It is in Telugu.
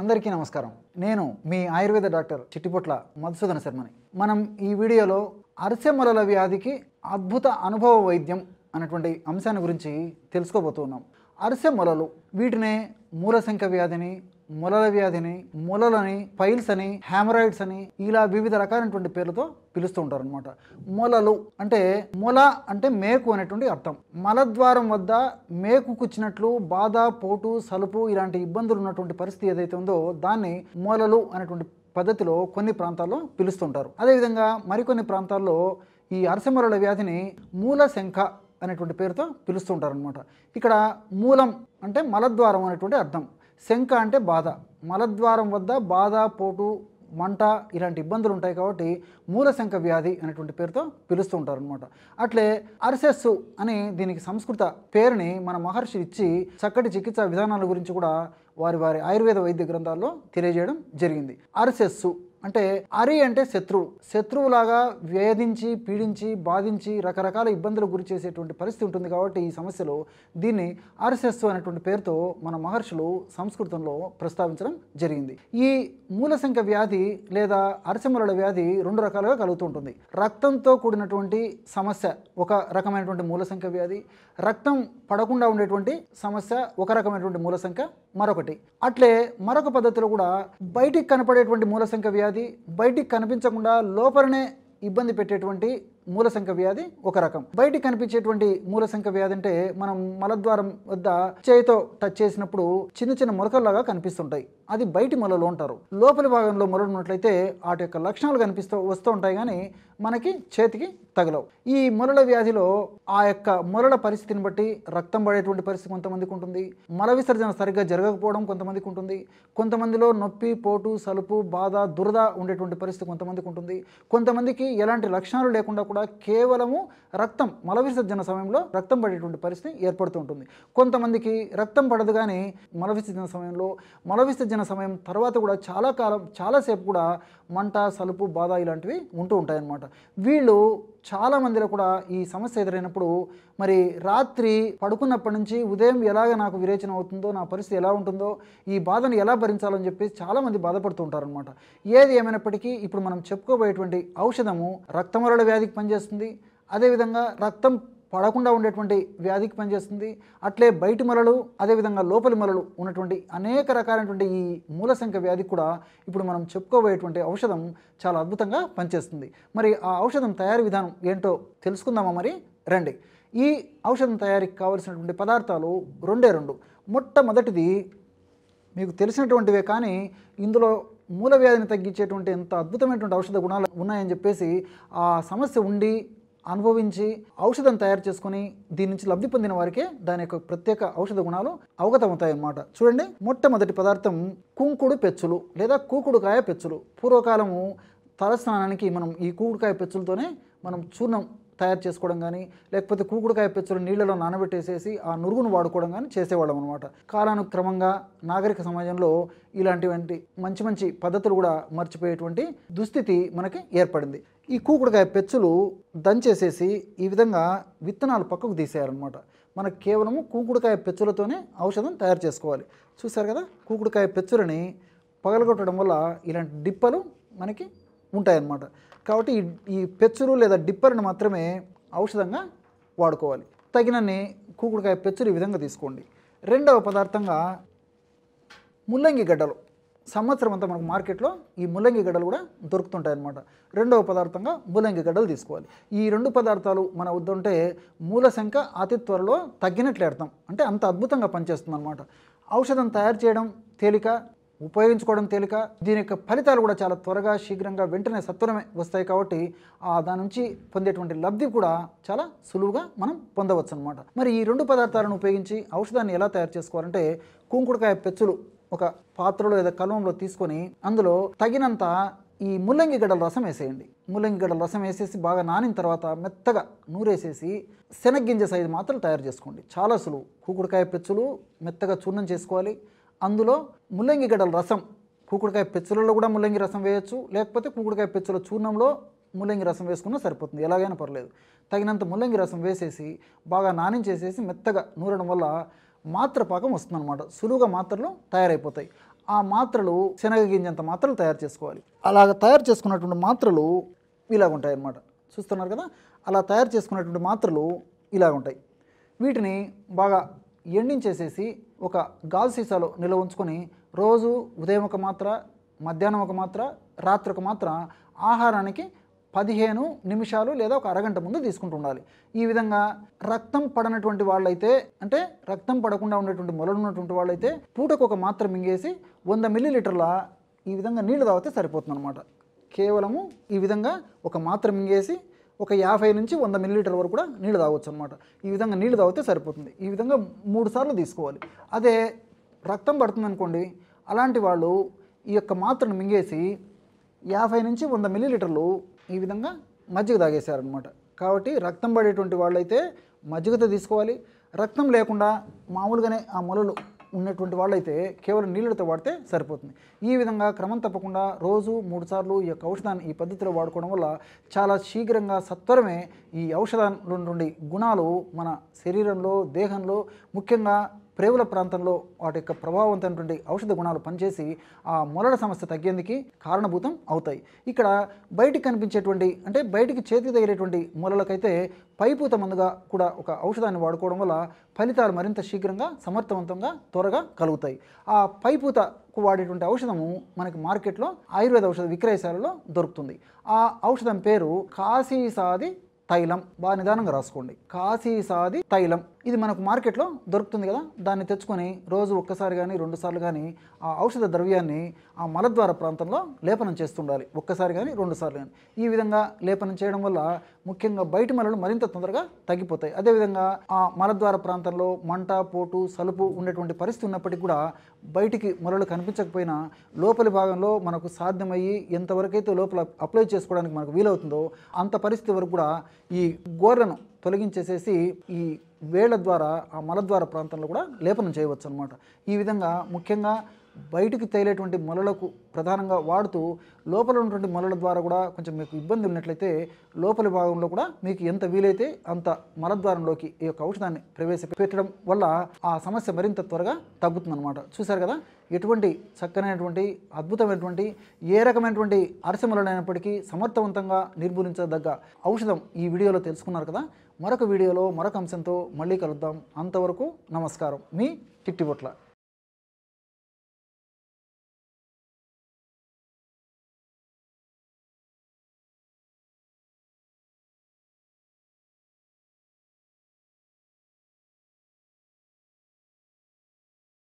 అందరికీ నమస్కారం నేను మీ ఆయుర్వేద డాక్టర్ చిట్టిపొట్ల మధుసూదన శర్మని మనం ఈ వీడియోలో అరిసెమలల వ్యాధికి అద్భుత అనుభవ వైద్యం అనేటువంటి అంశాన్ని గురించి తెలుసుకోబోతున్నాం అరిసెమలలు వీటినే మూలశంక వ్యాధిని మొలల వ్యాధిని మొలలని పైల్స్ అని హ్యామరాయిడ్స్ అని ఇలా వివిధ రకాలైనటువంటి పేర్లతో పిలుస్తూ ఉంటారు అనమాట మొలలు అంటే మొల అంటే మేకు అనేటువంటి అర్థం మలద్వారం వద్ద మేకు కూర్చినట్లు బాధ పోటు సలుపు ఇలాంటి ఇబ్బందులు ఉన్నటువంటి పరిస్థితి ఏదైతే ఉందో దాన్ని మొలలు అనేటువంటి పద్ధతిలో కొన్ని ప్రాంతాల్లో పిలుస్తుంటారు అదేవిధంగా మరికొన్ని ప్రాంతాల్లో ఈ అరసమరల వ్యాధిని మూల శంఖ అనేటువంటి పేరుతో పిలుస్తుంటారు అనమాట ఇక్కడ మూలం అంటే మలద్వారం అనేటువంటి అర్థం శంఖ అంటే బాధ మలద్వారం వద్ద బాధ పోటు మంట ఇలాంటి ఇబ్బందులు ఉంటాయి కాబట్టి మూలశంఖ వ్యాధి అనేటువంటి పేరుతో పిలుస్తూ ఉంటారు అనమాట అట్లే అర్సెస్సు అని దీనికి సంస్కృత పేరుని మన మహర్షి ఇచ్చి చక్కటి చికిత్సా విధానాల గురించి కూడా వారి వారి ఆయుర్వేద వైద్య గ్రంథాల్లో తెలియజేయడం జరిగింది అర్సెస్సు అంటే అరి అంటే శత్రువు శత్రువులాగా వేధించి పీడించి బాధించి రకరకాల ఇబ్బందులకు గురి చేసేటువంటి పరిస్థితి ఉంటుంది కాబట్టి ఈ సమస్యలో దీన్ని అరిశస్సు అనేటువంటి పేరుతో మన మహర్షులు సంస్కృతంలో ప్రస్తావించడం జరిగింది ఈ మూల వ్యాధి లేదా అరసములల వ్యాధి రెండు రకాలుగా కలుగుతూ ఉంటుంది రక్తంతో కూడినటువంటి సమస్య ఒక రకమైనటువంటి మూల వ్యాధి రక్తం పడకుండా ఉండేటువంటి సమస్య ఒక రకమైనటువంటి మూల సంఖ్య మరొకటి అట్లే మరొక పద్ధతిలో కూడా బయటికి కనపడేటువంటి మూల వ్యాధి అది బయటికి కనిపించకుండా లోపలనే ఇబ్బంది పెట్టేటువంటి సంఖ్య వ్యాధి ఒక రకం బయటికి కనిపించేటువంటి మూలశంక వ్యాధి అంటే మనం మలద్వారం వద్ద చేయితో టచ్ చేసినప్పుడు చిన్న చిన్న మొలకల్లాగా కనిపిస్తుంటాయి అది బయటి మొలలో ఉంటారు లోపలి భాగంలో మొలలు ఉన్నట్లయితే వాటి యొక్క లక్షణాలు కనిపిస్తూ వస్తూ ఉంటాయి కానీ మనకి చేతికి తగలవు ఈ మొలల వ్యాధిలో ఆ యొక్క మొలల పరిస్థితిని బట్టి రక్తం పడేటువంటి పరిస్థితి కొంతమందికి ఉంటుంది మల విసర్జన సరిగ్గా జరగకపోవడం కొంతమందికి ఉంటుంది కొంతమందిలో నొప్పి పోటు సలుపు బాధ దురద ఉండేటువంటి పరిస్థితి కొంతమందికి ఉంటుంది కొంతమందికి ఎలాంటి లక్షణాలు లేకుండా కూడా కేవలము రక్తం మల విసర్జన సమయంలో రక్తం పడేటువంటి పరిస్థితి ఏర్పడుతూ ఉంటుంది కొంతమందికి రక్తం పడదు కానీ మల విసర్జన సమయంలో మల విసర్జన సమయం తర్వాత కూడా చాలా కాలం చాలాసేపు కూడా మంట సలుపు బాధ ఇలాంటివి ఉంటూ ఉంటాయన్నమాట వీళ్ళు చాలా మందిలో కూడా ఈ సమస్య ఎదురైనప్పుడు మరి రాత్రి పడుకున్నప్పటి నుంచి ఉదయం ఎలాగ నాకు విరేచన అవుతుందో నా పరిస్థితి ఎలా ఉంటుందో ఈ బాధను ఎలా భరించాలని చెప్పేసి చాలామంది బాధపడుతూ ఉంటారనమాట ఏది ఏమైనప్పటికీ ఇప్పుడు మనం చెప్పుకోబోయేటువంటి ఔషధము రక్తమరల వ్యాధికి పనిచేస్తుంది అదేవిధంగా రక్తం పడకుండా ఉండేటువంటి వ్యాధికి పనిచేస్తుంది అట్లే బయటి మొలలు అదేవిధంగా లోపలి మొలలు ఉన్నటువంటి అనేక రకాలైనటువంటి ఈ మూల సంఖ్య వ్యాధికి కూడా ఇప్పుడు మనం చెప్పుకోబోయేటువంటి ఔషధం చాలా అద్భుతంగా పనిచేస్తుంది మరి ఆ ఔషధం తయారీ విధానం ఏంటో తెలుసుకుందామా మరి రండి ఈ ఔషధం తయారీకి కావలసినటువంటి పదార్థాలు రెండే రెండు మొట్టమొదటిది మీకు తెలిసినటువంటివే కానీ ఇందులో మూల వ్యాధిని తగ్గించేటువంటి ఎంత అద్భుతమైనటువంటి ఔషధ గుణాలు ఉన్నాయని చెప్పేసి ఆ సమస్య ఉండి అనుభవించి ఔషధం తయారు చేసుకుని దీని నుంచి లబ్ధి పొందిన వారికే దాని యొక్క ప్రత్యేక ఔషధ గుణాలు అవగతమవుతాయన్నమాట చూడండి మొట్టమొదటి పదార్థం కుంకుడు పెచ్చులు లేదా కూకుడుకాయ పెచ్చులు పూర్వకాలము తలస్నానానికి మనం ఈ కూకుడుకాయ పెచ్చులతోనే మనం చూర్ణం తయారు చేసుకోవడం కానీ లేకపోతే కూకుడుకాయ పెచ్చులు నీళ్ళలో నానబెట్టేసేసి ఆ నురుగును వాడుకోవడం కానీ చేసేవాళ్ళం అనమాట కాలానుక్రమంగా నాగరిక సమాజంలో ఇలాంటివంటి మంచి మంచి పద్ధతులు కూడా మర్చిపోయేటువంటి దుస్థితి మనకి ఏర్పడింది ఈ కూకుడుకాయ పెచ్చులు దంచేసేసి ఈ విధంగా విత్తనాలు పక్కకు తీసేయాలన్నమాట మనకు కేవలము కూకుడుకాయ పెచ్చులతోనే ఔషధం తయారు చేసుకోవాలి చూసారు కదా కూకుడుకాయ పెచ్చులని పగలగొట్టడం వల్ల ఇలాంటి డిప్పలు మనకి ఉంటాయన్నమాట కాబట్టి ఈ పెచ్చురు లేదా డిప్పర్ని మాత్రమే ఔషధంగా వాడుకోవాలి తగినన్ని కూకుడుకాయ పెచ్చురు ఈ విధంగా తీసుకోండి రెండవ పదార్థంగా ముల్లంగి గడ్డలు సంవత్సరం అంతా మనకు మార్కెట్లో ఈ ముల్లంగి గడ్డలు కూడా దొరుకుతుంటాయన్నమాట రెండవ పదార్థంగా ముల్లంగి గడ్డలు తీసుకోవాలి ఈ రెండు పదార్థాలు మన వద్ద ఉంటే సంఖ్య అతి త్వరలో తగ్గినట్లు అర్థం అంటే అంత అద్భుతంగా పనిచేస్తుంది అనమాట ఔషధం తయారు చేయడం తేలిక ఉపయోగించుకోవడం తేలిక దీని యొక్క ఫలితాలు కూడా చాలా త్వరగా శీఘ్రంగా వెంటనే సత్వరమే వస్తాయి కాబట్టి ఆ దాని నుంచి పొందేటువంటి లబ్ధి కూడా చాలా సులువుగా మనం పొందవచ్చు అనమాట మరి ఈ రెండు పదార్థాలను ఉపయోగించి ఔషధాన్ని ఎలా తయారు చేసుకోవాలంటే కుంకుడుకాయ పెచ్చులు ఒక పాత్రలో లేదా కలవంలో తీసుకొని అందులో తగినంత ఈ ముల్లంగి గడ్డల రసం వేసేయండి ముల్లంగి గడ్డల రసం వేసేసి బాగా నానిన తర్వాత మెత్తగా నూరేసేసి శనగ్గింజ సైజు మాత్రం తయారు చేసుకోండి చాలా సులువు కూకుడుకాయ పెచ్చులు మెత్తగా చూర్ణం చేసుకోవాలి అందులో ముల్లంగి గడ్డల రసం కూకుడుకాయ పెచ్చులలో కూడా ముల్లంగి రసం వేయచ్చు లేకపోతే కూకుడుకాయ పెచ్చుల చూర్ణంలో ముల్లంగి రసం వేసుకున్నా సరిపోతుంది ఎలాగైనా పర్లేదు తగినంత ముల్లంగి రసం వేసేసి బాగా నానించేసేసి మెత్తగా నూరడం వల్ల మాత్ర పాకం వస్తుంది అనమాట సులువుగా మాత్రలు తయారైపోతాయి ఆ మాత్రలు శనగ గింజంత మాత్రలు తయారు చేసుకోవాలి అలాగ తయారు చేసుకున్నటువంటి మాత్రలు ఉంటాయి అన్నమాట చూస్తున్నారు కదా అలా తయారు చేసుకున్నటువంటి మాత్రలు ఇలాగుంటాయి వీటిని బాగా ఎండించేసేసి ఒక గాజు సీసాలో నిల్వ ఉంచుకొని రోజు ఉదయం ఒక మాత్ర మధ్యాహ్నం ఒక మాత్ర రాత్రి ఒక మాత్ర ఆహారానికి పదిహేను నిమిషాలు లేదా ఒక అరగంట ముందు తీసుకుంటూ ఉండాలి ఈ విధంగా రక్తం పడనటువంటి వాళ్ళైతే అంటే రక్తం పడకుండా ఉండేటువంటి మొలలు ఉన్నటువంటి వాళ్ళైతే పూటకు ఒక మాత్ర మింగేసి వంద మిల్లీలీటర్ల ఈ విధంగా నీళ్లు తాగితే సరిపోతుంది అనమాట కేవలము ఈ విధంగా ఒక మాత్ర మింగేసి ఒక యాభై నుంచి వంద మిల్లీటర్ వరకు కూడా నీళ్ళు తాగొచ్చు అనమాట ఈ విధంగా నీళ్ళు తాగితే సరిపోతుంది ఈ విధంగా మూడు సార్లు తీసుకోవాలి అదే రక్తం పడుతుంది అనుకోండి అలాంటి వాళ్ళు ఈ యొక్క మాత్రను మింగేసి యాభై నుంచి వంద మిల్లీలీటర్లు ఈ విధంగా మజ్జిగ తాగేశారనమాట కాబట్టి రక్తం పడేటువంటి వాళ్ళైతే మజ్జిగతో తీసుకోవాలి రక్తం లేకుండా మామూలుగానే ఆ మొలలు ఉన్నటువంటి వాళ్ళైతే కేవలం నీళ్ళతో వాడితే సరిపోతుంది ఈ విధంగా క్రమం తప్పకుండా రోజు మూడుసార్లు ఈ యొక్క ఔషధాన్ని ఈ పద్ధతిలో వాడుకోవడం వల్ల చాలా శీఘ్రంగా సత్వరమే ఈ ఔషధంలో నుండి గుణాలు మన శరీరంలో దేహంలో ముఖ్యంగా ప్రేవుల ప్రాంతంలో వాటి యొక్క ప్రభావవంతమైనటువంటి ఔషధ గుణాలు పనిచేసి ఆ మొలల సమస్య తగ్గేందుకు కారణభూతం అవుతాయి ఇక్కడ బయటికి కనిపించేటువంటి అంటే బయటికి చేతికి తగిలేటువంటి మొలలకైతే పైపూత మందుగా కూడా ఒక ఔషధాన్ని వాడుకోవడం వల్ల ఫలితాలు మరింత శీఘ్రంగా సమర్థవంతంగా త్వరగా కలుగుతాయి ఆ పైపూతకు వాడేటువంటి ఔషధము మనకి మార్కెట్లో ఆయుర్వేద ఔషధ విక్రయశాలలో దొరుకుతుంది ఆ ఔషధం పేరు కాశీసాది తైలం బాగా నిదానంగా రాసుకోండి కాశీసాది తైలం ఇది మనకు మార్కెట్లో దొరుకుతుంది కదా దాన్ని తెచ్చుకొని రోజు ఒక్కసారి కానీ రెండుసార్లు కానీ ఆ ఔషధ ద్రవ్యాన్ని ఆ మలద్వార ప్రాంతంలో లేపనం చేస్తుండాలి ఒక్కసారి కానీ రెండుసార్లు కానీ ఈ విధంగా లేపనం చేయడం వల్ల ముఖ్యంగా బయటి మలలు మరింత తొందరగా తగ్గిపోతాయి అదేవిధంగా ఆ మలద్వార ప్రాంతంలో మంట పోటు సలుపు ఉండేటువంటి పరిస్థితి ఉన్నప్పటికీ కూడా బయటికి మొలలు కనిపించకపోయినా లోపలి భాగంలో మనకు సాధ్యమయ్యి ఎంతవరకైతే లోపల అప్లై చేసుకోవడానికి మనకు వీలవుతుందో అంత పరిస్థితి వరకు కూడా ఈ గోర్రను తొలగించేసేసి ఈ వేళ్ల ద్వారా ఆ మలద్వార ప్రాంతంలో కూడా లేపనం చేయవచ్చు అనమాట ఈ విధంగా ముఖ్యంగా బయటికి తేలేటువంటి మొలలకు ప్రధానంగా వాడుతూ లోపల ఉన్నటువంటి మొలల ద్వారా కూడా కొంచెం మీకు ఇబ్బంది ఉన్నట్లయితే లోపలి భాగంలో కూడా మీకు ఎంత వీలైతే అంత మలద్వారంలోకి ఈ యొక్క ఔషధాన్ని ప్రవేశపెట్టడం వల్ల ఆ సమస్య మరింత త్వరగా తగ్గుతుందన్నమాట చూశారు కదా ఎటువంటి చక్కనైనటువంటి అద్భుతమైనటువంటి ఏ రకమైనటువంటి అరసమలనైనప్పటికీ సమర్థవంతంగా నిర్మూలించదగ్గ ఔషధం ఈ వీడియోలో తెలుసుకున్నారు కదా మరొక వీడియోలో మరొక అంశంతో మళ్ళీ కలుద్దాం అంతవరకు నమస్కారం మీ కిట్టిబొట్ల